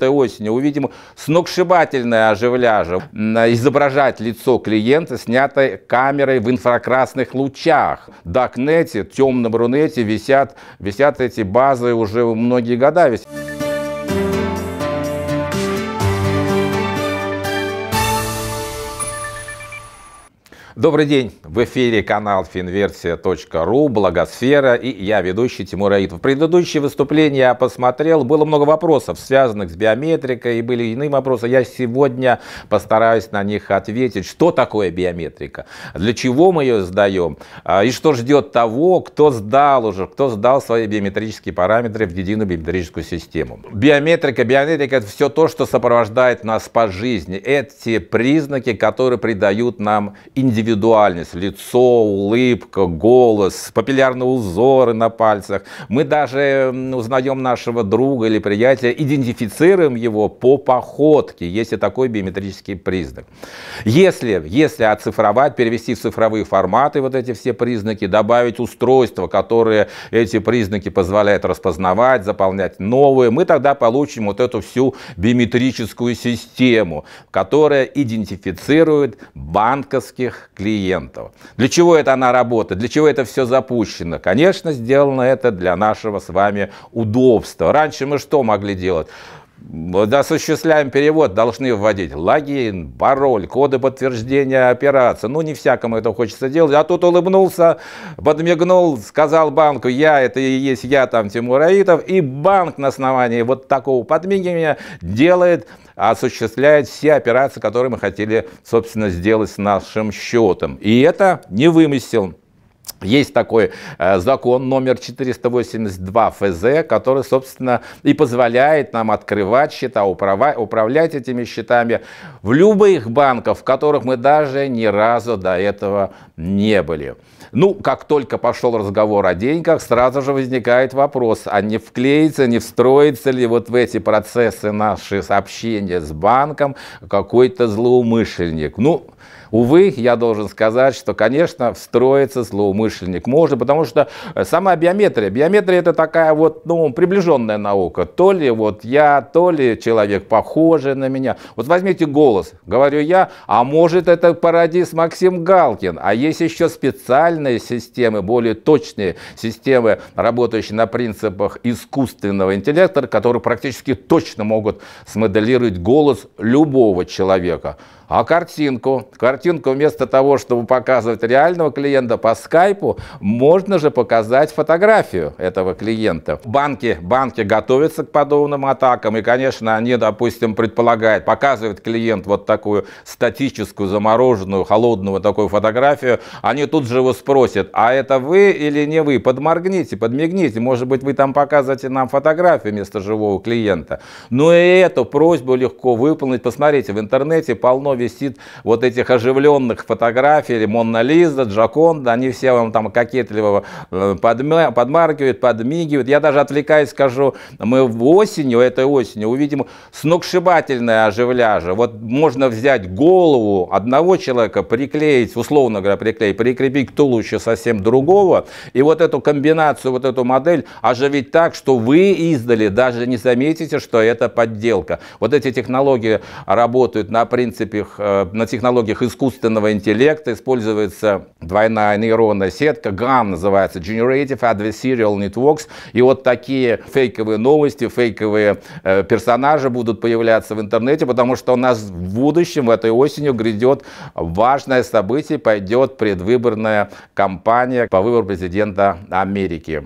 этой осенью увидим сногсшибательное оживляже, изображать лицо клиента, снятой камерой в инфракрасных лучах. В Дакнете, темном Рунете висят, висят эти базы уже многие года. Висят. Добрый день! В эфире канал finversia.ru, Благосфера и я, ведущий Тимур В Предыдущее выступление я посмотрел, было много вопросов, связанных с биометрикой, и были иные вопросы. Я сегодня постараюсь на них ответить. Что такое биометрика? Для чего мы ее сдаем? А, и что ждет того, кто сдал уже, кто сдал свои биометрические параметры в единую биометрическую систему? Биометрика, биометрика – это все то, что сопровождает нас по жизни. Эти признаки, которые придают нам индивидуальность индивидуальность, лицо, улыбка, голос, папиллярные узоры на пальцах. Мы даже узнаем нашего друга или приятеля, идентифицируем его по походке, если такой биометрический признак. Если, если оцифровать, перевести в цифровые форматы вот эти все признаки, добавить устройства, которые эти признаки позволяют распознавать, заполнять новые, мы тогда получим вот эту всю биометрическую систему, которая идентифицирует банковских клиентов. Для чего это она работает? Для чего это все запущено? Конечно, сделано это для нашего с вами удобства. Раньше мы что могли делать? осуществляем перевод, должны вводить логин, пароль, коды подтверждения операции. Ну, не всякому это хочется делать. А тут улыбнулся, подмигнул, сказал банку, я, это и есть я, там, Тимур Аитов. И банк на основании вот такого подмигивания делает, осуществляет все операции, которые мы хотели, собственно, сделать с нашим счетом. И это не вымысел. Есть такой э, закон номер 482 ФЗ, который, собственно, и позволяет нам открывать счета, управлять этими счетами в любых банках, в которых мы даже ни разу до этого не были. Ну, как только пошел разговор о деньгах, сразу же возникает вопрос, а не вклеится, не встроится ли вот в эти процессы наши сообщения с банком какой-то злоумышленник? Ну, Увы, я должен сказать, что, конечно, встроиться злоумышленник можно, потому что э, сама биометрия, биометрия это такая вот, ну, приближенная наука. То ли вот я, то ли человек похожий на меня. Вот возьмите голос, говорю я, а может это пародист Максим Галкин, а есть еще специальные системы, более точные системы, работающие на принципах искусственного интеллекта, которые практически точно могут смоделировать голос любого человека а картинку. Картинку вместо того, чтобы показывать реального клиента по скайпу, можно же показать фотографию этого клиента. Банки, банки готовятся к подобным атакам, и, конечно, они, допустим, предполагают, показывает клиент вот такую статическую, замороженную, холодную такую фотографию, они тут же его спросят, а это вы или не вы? Подморгните, подмигните, может быть, вы там показываете нам фотографию вместо живого клиента. Но ну и эту просьбу легко выполнить. Посмотрите, в интернете полно давно висит вот этих оживленных фотографий, Монна Лиза, Джаконда, они все вам там кокетливо э, подмя, подмаркивают, подмигивают. Я даже отвлекаюсь, скажу, мы в осенью, этой осенью увидим сногсшибательное оживляже. Вот можно взять голову одного человека, приклеить, условно говоря, приклеить, прикрепить к туловищу совсем другого, и вот эту комбинацию, вот эту модель оживить так, что вы издали даже не заметите, что это подделка. Вот эти технологии работают на принципе технологиях, э, на технологиях искусственного интеллекта используется двойная нейронная сетка, GAN называется, Generative Adversarial Networks, и вот такие фейковые новости, фейковые э, персонажи будут появляться в интернете, потому что у нас в будущем, в этой осенью грядет важное событие, пойдет предвыборная кампания по выбору президента Америки.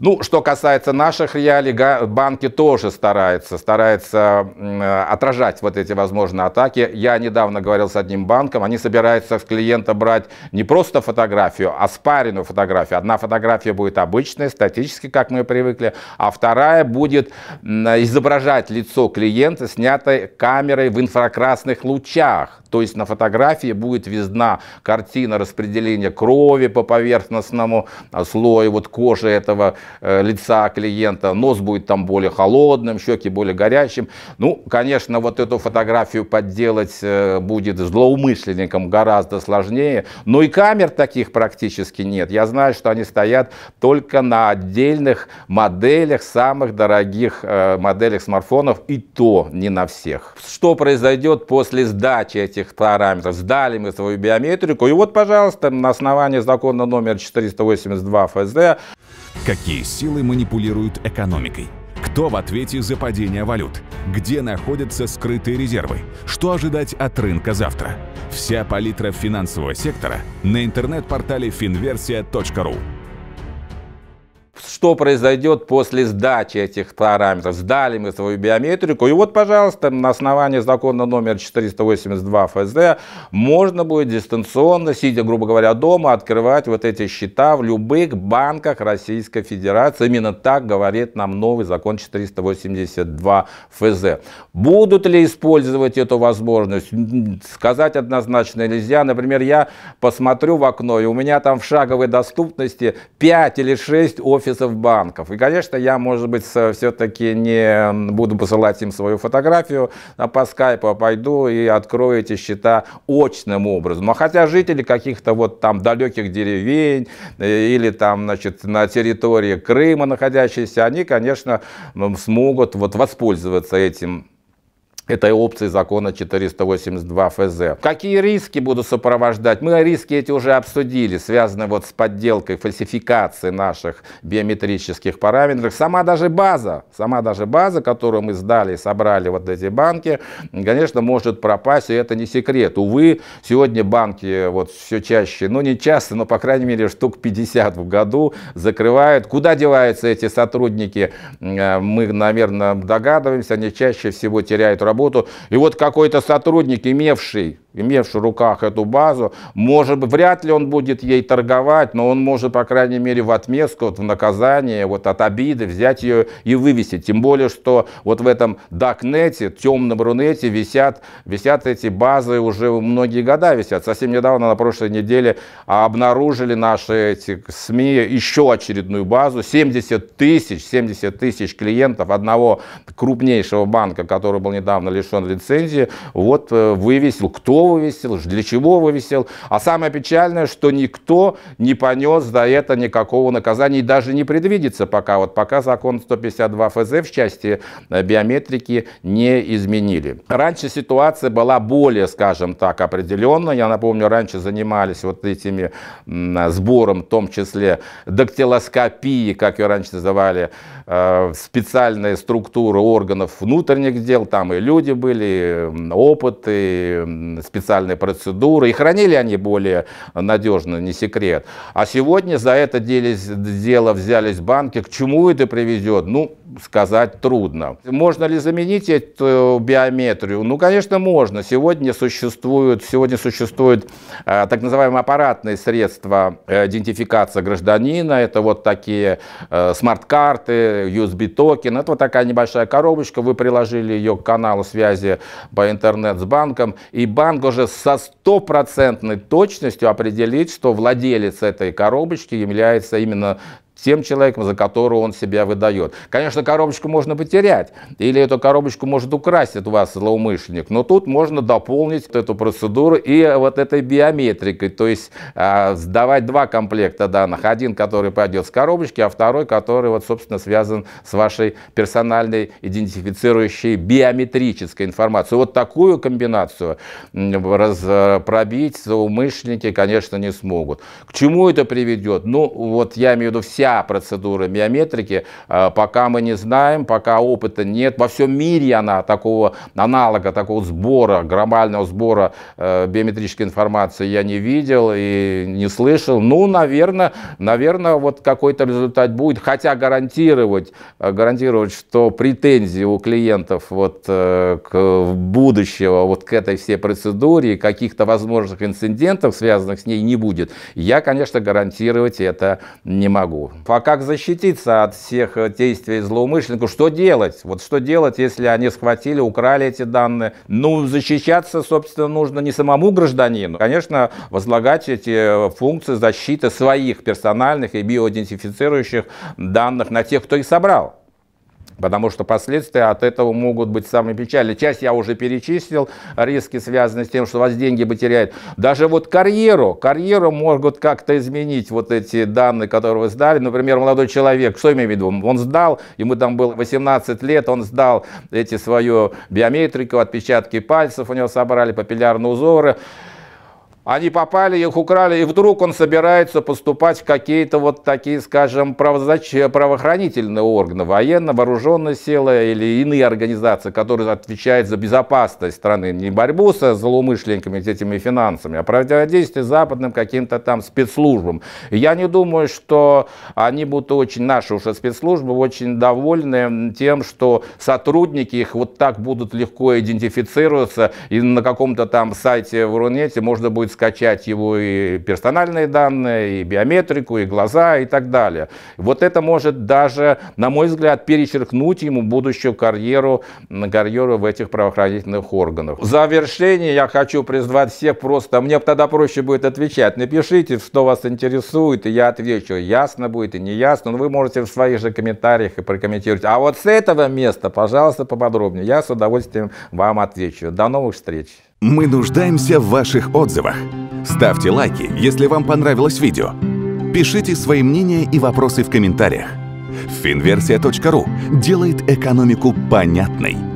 Ну, что касается наших реалий, банки тоже стараются, стараются э, отражать вот эти возможные атаки. Я недавно говорил с одним банком, они собираются с клиента брать не просто фотографию, а спаренную фотографию. Одна фотография будет обычная, статически, как мы привыкли, а вторая будет изображать лицо клиента, снятое камерой в инфракрасных лучах. То есть на фотографии будет видна картина распределения крови по поверхностному а, слою вот кожи этого э, лица клиента. Нос будет там более холодным, щеки более горячим. Ну, конечно, вот эту фотографию подделать э, будет злоумышленникам гораздо сложнее. Но и камер таких практически нет. Я знаю, что они стоят только на отдельных моделях, самых дорогих э, моделях смартфонов, и то не на всех. Что произойдет после сдачи этих этих параметров, сдали мы свою биометрику, и вот, пожалуйста, на основании закона номер 482 ФЗ. Какие силы манипулируют экономикой? Кто в ответе за падение валют? Где находятся скрытые резервы? Что ожидать от рынка завтра? Вся палитра финансового сектора на интернет-портале finversia.ru что произойдет после сдачи этих параметров. Сдали мы свою биометрику, и вот, пожалуйста, на основании закона номер 482 ФЗ можно будет дистанционно, сидя, грубо говоря, дома, открывать вот эти счета в любых банках Российской Федерации. Именно так говорит нам новый закон 482 ФЗ. Будут ли использовать эту возможность? Сказать однозначно нельзя. Например, я посмотрю в окно, и у меня там в шаговой доступности 5 или 6 офисов офисов банков. И, конечно, я, может быть, все-таки не буду посылать им свою фотографию а по скайпу, а пойду и открою эти счета очным образом. Но хотя жители каких-то вот там далеких деревень э, или там, значит, на территории Крыма находящиеся, они, конечно, смогут вот воспользоваться этим этой опции закона 482 ФЗ. Какие риски будут сопровождать? Мы риски эти уже обсудили, связанные вот с подделкой, фальсификацией наших биометрических параметров. Сама даже база, сама даже база, которую мы сдали и собрали вот эти банки, конечно, может пропасть, и это не секрет. Увы, сегодня банки вот все чаще, ну не часто, но по крайней мере штук 50 в году закрывают. Куда деваются эти сотрудники? Э, мы, наверное, догадываемся, они чаще всего теряют работу работу. И вот какой-то сотрудник, имевший имевший в руках эту базу, может, быть, вряд ли он будет ей торговать, но он может, по крайней мере, в отместку, вот в наказание, вот от обиды взять ее и вывести. Тем более, что вот в этом Дакнете, темном Рунете висят, висят эти базы уже многие года висят. Совсем недавно, на прошлой неделе, обнаружили наши эти СМИ еще очередную базу. 70 тысяч, 70 тысяч клиентов одного крупнейшего банка, который был недавно лишен лицензии, вот э, вывесил кто кто вывесил, для чего вывесил. А самое печальное, что никто не понес за это никакого наказания и даже не предвидится пока. Вот пока закон 152 ФЗ в части э, биометрики не изменили. Раньше ситуация была более, скажем так, определенная. Я напомню, раньше занимались вот этими сбором, в том числе дактилоскопии, как ее раньше называли, Э, специальные структуры органов внутренних дел, там и люди были, опыты, специальные процедуры, и хранили они более надежно, не секрет. А сегодня за это делись, дело взялись банки, к чему это приведет, ну, сказать трудно. Можно ли заменить эту биометрию? Ну, конечно, можно. Сегодня существуют, сегодня существуют э, так называемые аппаратные средства э, идентификации гражданина, это вот такие э, смарт-карты, USB-токен. Это вот такая небольшая коробочка, вы приложили ее к каналу связи по интернет с банком, и банк уже со стопроцентной точностью определит, что владелец этой коробочки является именно тем человеком, за которого он себя выдает. Конечно, коробочку можно потерять, или эту коробочку может украсть от вас злоумышленник, но тут можно дополнить эту процедуру и вот этой биометрикой, то есть э, сдавать два комплекта данных, один, который пойдет с коробочки, а второй, который, вот, собственно, связан с вашей персональной идентифицирующей биометрической информацией. Вот такую комбинацию раз, пробить злоумышленники, конечно, не смогут. К чему это приведет? Ну, вот я имею в виду вся вся процедура биометрики, э, пока мы не знаем, пока опыта нет. Во всем мире она такого аналога, такого сбора, глобального сбора э, биометрической информации я не видел и не слышал. Ну, наверное, наверное вот какой-то результат будет, хотя гарантировать, э, гарантировать, что претензии у клиентов вот к будущего, вот к этой всей процедуре, каких-то возможных инцидентов, связанных с ней, не будет. Я, конечно, гарантировать это не могу. А как защититься от всех э, действий злоумышленников? Что делать? Вот что делать, если они схватили, украли эти данные? Ну, защищаться, собственно, нужно не самому гражданину. Конечно, возлагать эти э, функции защиты своих персональных и биоидентифицирующих данных на тех, кто их собрал. Потому что последствия от этого могут быть самые печальные. Часть я уже перечислил, риски связаны с тем, что вас деньги потеряют. Даже вот карьеру, карьеру могут как-то изменить вот эти данные, которые вы сдали. Например, молодой человек, что я имею в виду? Он сдал, ему там было 18 лет, он сдал эти свою биометрику, отпечатки пальцев у него собрали, папиллярные узоры. Они попали, их украли, и вдруг он собирается поступать в какие-то вот такие, скажем, правозач... правоохранительные органы, военно, вооруженные силы или иные организации, которые отвечают за безопасность страны, не борьбу со злоумышленниками, с этими финансами, а противодействие западным каким-то там спецслужбам. я не думаю, что они будут очень, наши уже спецслужбы, очень довольны тем, что сотрудники их вот так будут легко идентифицироваться, и на каком-то там сайте в Рунете можно будет скачать его и персональные данные, и биометрику, и глаза, и так далее. Вот это может даже, на мой взгляд, перечеркнуть ему будущую карьеру, карьеру в этих правоохранительных органах. В завершение я хочу призвать всех просто, мне тогда проще будет отвечать. Напишите, что вас интересует, и я отвечу. Ясно будет и не ясно, но вы можете в своих же комментариях и прокомментировать. А вот с этого места, пожалуйста, поподробнее. Я с удовольствием вам отвечу. До новых встреч! Мы нуждаемся в ваших отзывах. Ставьте лайки, если вам понравилось видео. Пишите свои мнения и вопросы в комментариях. Финверсия.ру делает экономику понятной.